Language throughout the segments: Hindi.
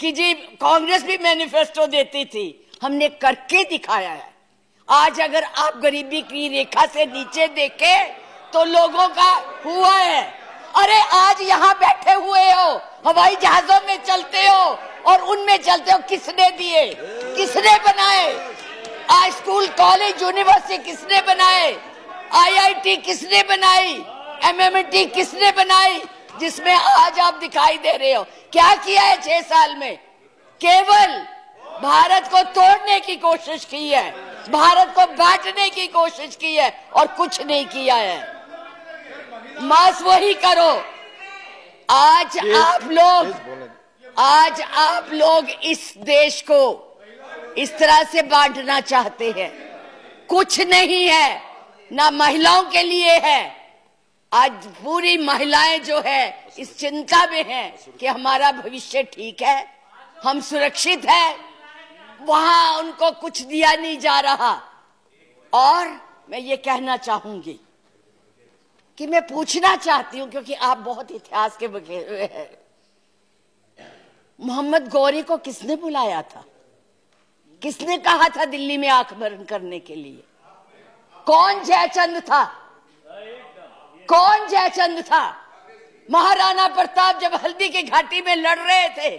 कि जी कांग्रेस भी मैनिफेस्टो देती थी हमने करके दिखाया है आज अगर आप गरीबी की रेखा से नीचे देखे तो लोगों का हुआ है अरे आज यहाँ बैठे हुए हो हवाई जहाजों में चलते हो और उनमें चलते हो किसने दिए किसने बनाए आज स्कूल कॉलेज यूनिवर्सिटी किसने बनाए आईआईटी किसने बनाई एमएमटी किसने बनाई जिसमें आज आप दिखाई दे रहे हो क्या किया है छह साल में केवल भारत को तोड़ने की कोशिश की है भारत को बांटने की कोशिश की है और कुछ नहीं किया है मास वही करो आज आप लोग आज आप लोग इस देश को इस तरह से बांटना चाहते हैं कुछ नहीं है ना महिलाओं के लिए है आज पूरी महिलाएं जो है इस चिंता में हैं कि हमारा भविष्य ठीक है हम सुरक्षित है वहां उनको कुछ दिया नहीं जा रहा और मैं ये कहना चाहूंगी कि मैं पूछना चाहती हूं क्योंकि आप बहुत इतिहास के हुए हैं मोहम्मद गौरी को किसने बुलाया था किसने कहा था दिल्ली में आंख बरन करने के लिए कौन जयचंद था कौन जयचंद था महाराणा प्रताप जब हल्दी की घाटी में लड़ रहे थे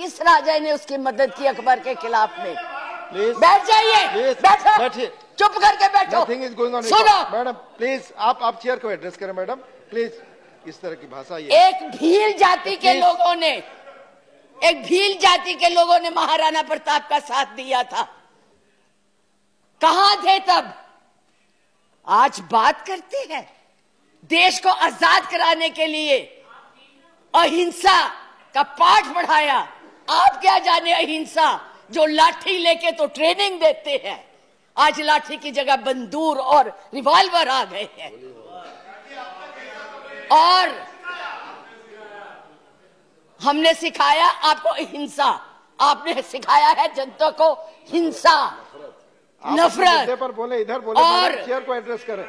किस राजा ने उसकी मदद की अकबर के खिलाफ में बैठ जाइए बैठो चुप करके बैठो सुनो मैडम प्लीज आप आप चेयर को एड्रेस करें मैडम प्लीज इस तरह की भाषा ये एक भील जाति के लोगों ने एक भील जाति के लोगों ने महाराणा प्रताप का साथ दिया था कहा थे तब आज बात करते हैं देश को आजाद कराने के लिए अहिंसा का पाठ पढ़ाया आप क्या जाने अहिंसा जो लाठी लेके तो ट्रेनिंग देते हैं आज लाठी की जगह बंदूर और रिवॉल्वर आ गए हैं और हमने सिखाया आपको हिंसा आपने सिखाया है जनता को हिंसा नफरत पर बोले इधर बोले और चेयर को एड्रेस करें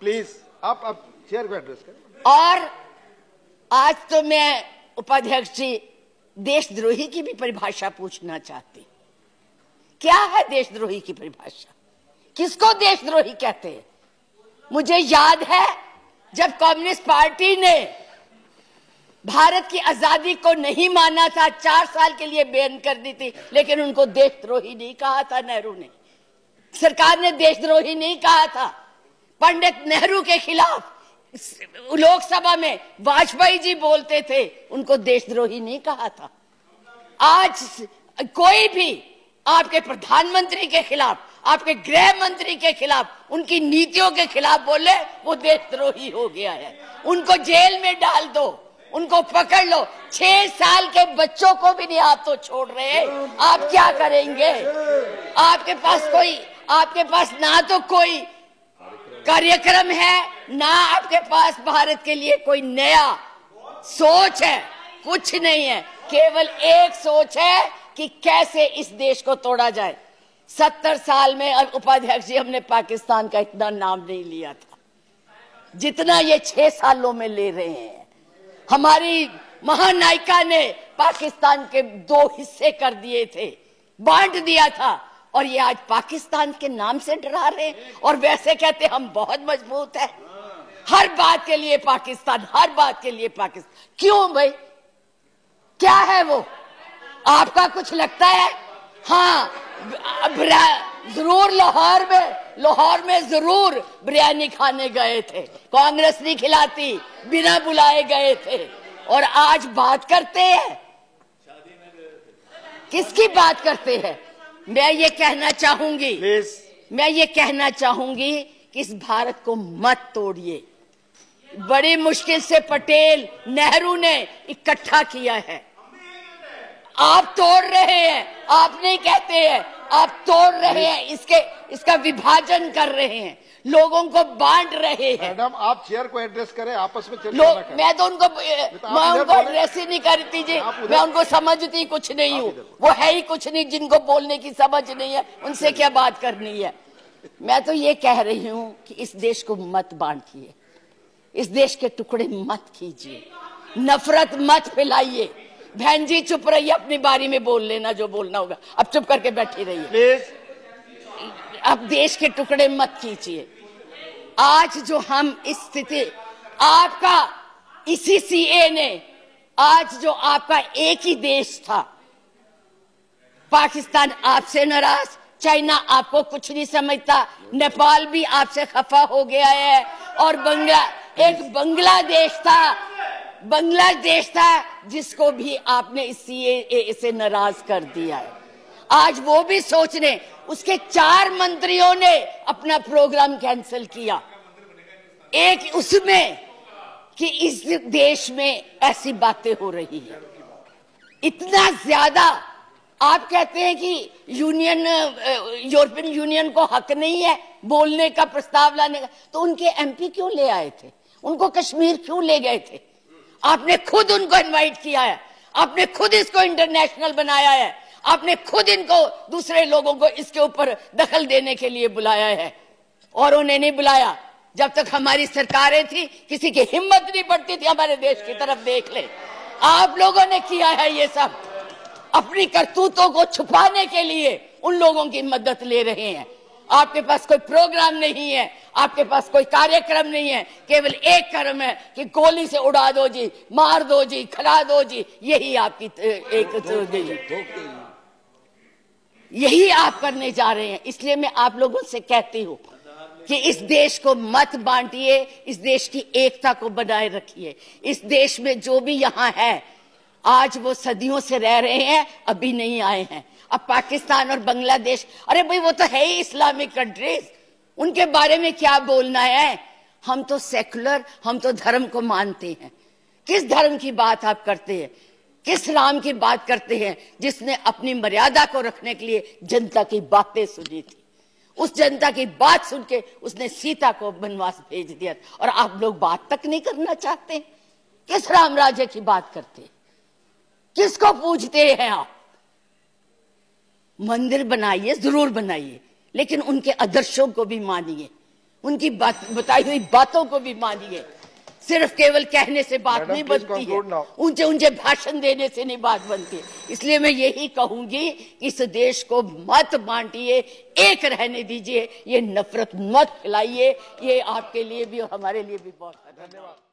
प्लीज आप आप चेयर को एड्रेस करें और आज तो मैं उपाध्यक्ष जी देशद्रोही की भी परिभाषा पूछना चाहती क्या है देशद्रोही की परिभाषा किसको देशद्रोही कहते हैं मुझे याद है जब कम्युनिस्ट पार्टी ने भारत की आजादी को नहीं माना था चार साल के लिए बैन कर दी थी लेकिन उनको देशद्रोही नहीं कहा था नेहरू ने सरकार ने देशद्रोही नहीं कहा था पंडित नेहरू के खिलाफ लोकसभा में वाजपेयी जी बोलते थे उनको देशद्रोही नहीं कहा था आज कोई भी आपके प्रधानमंत्री के खिलाफ आपके गृह मंत्री के खिलाफ उनकी नीतियों के खिलाफ बोले वो देशद्रोही हो गया है उनको जेल में डाल दो उनको पकड़ लो छह साल के बच्चों को भी नहीं आप तो छोड़ रहे आप क्या करेंगे आपके पास कोई आपके पास ना तो कोई कार्यक्रम है ना आपके पास भारत के लिए कोई नया सोच है कुछ नहीं है केवल एक सोच है कि कैसे इस देश को तोड़ा जाए सत्तर साल में उपाध्यक्ष जी हमने पाकिस्तान का इतना नाम नहीं लिया था जितना ये छह सालों में ले रहे हैं हमारी महानायिका ने पाकिस्तान के दो हिस्से कर दिए थे बांट दिया था और ये आज पाकिस्तान के नाम से डरा रहे हैं और वैसे कहते हम बहुत मजबूत है हर बात के लिए पाकिस्तान हर बात के लिए पाकिस्तान क्यों भाई क्या है वो आपका कुछ लगता है हाँ जरूर लाहौर में लाहौर में जरूर बिरयानी खाने गए थे कांग्रेस नहीं खिलाती बिना बुलाए गए थे और आज बात करते हैं किसकी बात करते हैं मैं ये कहना चाहूंगी मैं ये कहना चाहूंगी कि इस भारत को मत तोड़िए बड़ी मुश्किल से पटेल नेहरू ने इकट्ठा किया है आप तोड़ रहे हैं आप नहीं कहते हैं आप तोड़ रहे हैं इसके इसका विभाजन कर रहे हैं लोगों को बांट रहे हैं मैडम आप चेयर को एड्रेस करें आपस में लोग मैं तो उनको तो मैं उनको एड्रेस ही नहीं करती जी मैं उनको समझती कुछ नहीं हूँ वो है ही कुछ नहीं जिनको बोलने की समझ नहीं है उनसे क्या बात करनी है मैं तो ये कह रही हूँ कि इस देश को मत बांटिए इस देश के टुकड़े मत कीजिए नफरत मत फैलाइए बहन जी चुप रहिए अपनी बारी में बोल लेना जो बोलना होगा अब चुप करके बैठी रहिए अब देश के टुकड़े मत कीजिए आज जो हम स्थिति आपका इसी सीए ने आज जो आपका एक ही देश था पाकिस्तान आपसे नाराज चाइना आपको कुछ नहीं समझता नेपाल भी आपसे खफा हो गया है और बंगला एक बांग्लादेश था बांग्लादेश था जिसको भी आपने सी ए से नाराज कर दिया है आज वो भी सोच रहे उसके चार मंत्रियों ने अपना प्रोग्राम कैंसिल किया एक उसमें कि इस देश में ऐसी बातें हो रही है इतना ज्यादा आप कहते हैं कि यूनियन यूरोपियन यूनियन को हक नहीं है बोलने का प्रस्ताव लाने का तो उनके एमपी क्यों ले आए थे उनको कश्मीर क्यों ले गए थे आपने खुद उनको इनवाइट किया है आपने खुद इसको इंटरनेशनल बनाया है आपने खुद इनको दूसरे लोगों को इसके ऊपर दखल देने के लिए बुलाया है और उन्हें नहीं बुलाया जब तक हमारी सरकारें थी किसी की हिम्मत नहीं पड़ती थी हमारे देश की तरफ देख ले आप लोगों ने किया है ये सब अपनी करतूतों को छुपाने के लिए उन लोगों की मदद ले रहे हैं आपके पास कोई प्रोग्राम नहीं है आपके पास कोई कार्यक्रम नहीं है केवल एक कर्म है कि गोली से उड़ा दो जी मार दो जी खड़ा दो जी यही आपकी एक यही आप करने जा रहे हैं इसलिए मैं आप लोगों से कहती हूँ कि इस देश को मत बांटिए इस देश की एकता को बनाए रखिए इस देश में जो भी यहाँ है आज वो सदियों से रह रहे हैं अभी नहीं आए हैं अब पाकिस्तान और बांग्लादेश अरे भाई वो तो है ही इस्लामिक कंट्रीज उनके बारे में क्या बोलना है हम तो सेकुलर हम तो धर्म को मानते हैं किस धर्म की बात आप करते हैं किस राम की बात करते हैं जिसने अपनी मर्यादा को रखने के लिए जनता की बातें सुनी थी उस जनता की बात सुन के उसने सीता को वनवास भेज दिया और आप लोग बात तक नहीं करना चाहते किस राम राज्य की बात करते हैं किसको पूछते हैं आप मंदिर बनाइए जरूर बनाइए लेकिन उनके आदर्शों को भी मानिए उनकी बात बताई हुई बातों को भी मानिए सिर्फ केवल कहने से बात नहीं बनती है ऊंचे ऊंचे भाषण देने से नहीं बात बनती इसलिए मैं यही कहूंगी इस देश को मत बांटिए एक रहने दीजिए ये नफरत मत फैलाइए ये आपके लिए भी और हमारे लिए भी बहुत धन्यवाद